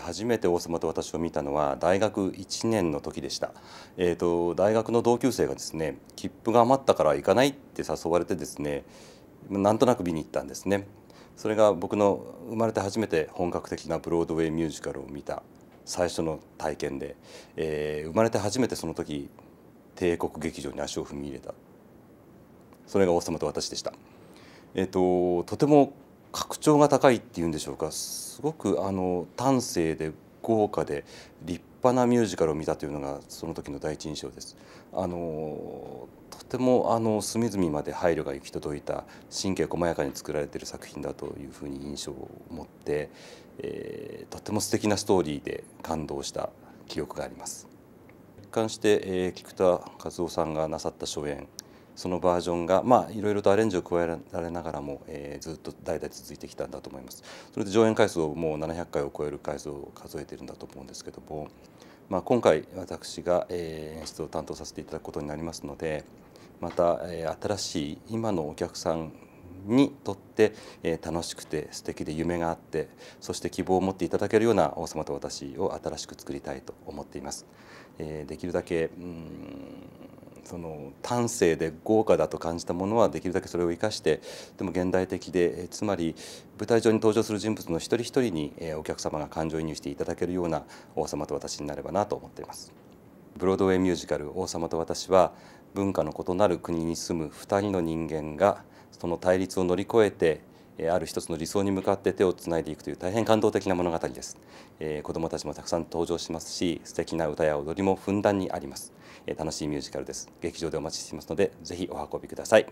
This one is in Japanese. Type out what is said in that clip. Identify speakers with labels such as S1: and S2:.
S1: 初めて王様と私を見たのは大学1年の時でした、えーと、大学の同級生がですね切符が余ったから行かないって誘われてですねなんとなく見に行ったんですねそれが僕の生まれて初めて本格的なブロードウェイミュージカルを見た最初の体験で、えー、生まれて初めてその時帝国劇場に足を踏み入れたそれが王様と私でした。えーととても格調が高いっていうんでしょうかすごくあの端正で豪華で立派なミュージカルを見たというのがその時の第一印象です。あのとてもあの隅々まで配慮が行き届いた神経細やかに作られている作品だというふうに印象を持って、えー、とても素敵なストーリーで感動した記憶があります。一貫して、えー、菊田和夫さんがなさった初演そのバージョンがまあいろいろとアレンジを加えられながらも、えー、ずっと代々続いてきたんだと思いますそれで上演回数をもう700回を超える回数を数えているんだと思うんですけども、まあ、今回私が、え演出を担当させていただくことになりますのでまた、え新しい今のお客さんにとって、え楽しくて素敵で夢があってそして希望を持っていただけるような王様と私を新しく作りたいと思っています。えできるだけうんその端正で豪華だと感じたものはできるだけそれを生かしてでも現代的でつまり舞台上に登場する人物の一人一人にお客様が感情移入していただけるような王様と私になればなと思っています。ブロードウェイミュージカル「王様と私は」文化の異なる国に住む2人の人間がその対立を乗り越えてある一つの理想に向かって手をつないでいくという大変感動的な物語です、え子どもたちもたくさん登場しますし素敵な歌や踊りもふんだんにあります、え楽しいミュージカルです劇場でお待ちしていますのでぜひお運びください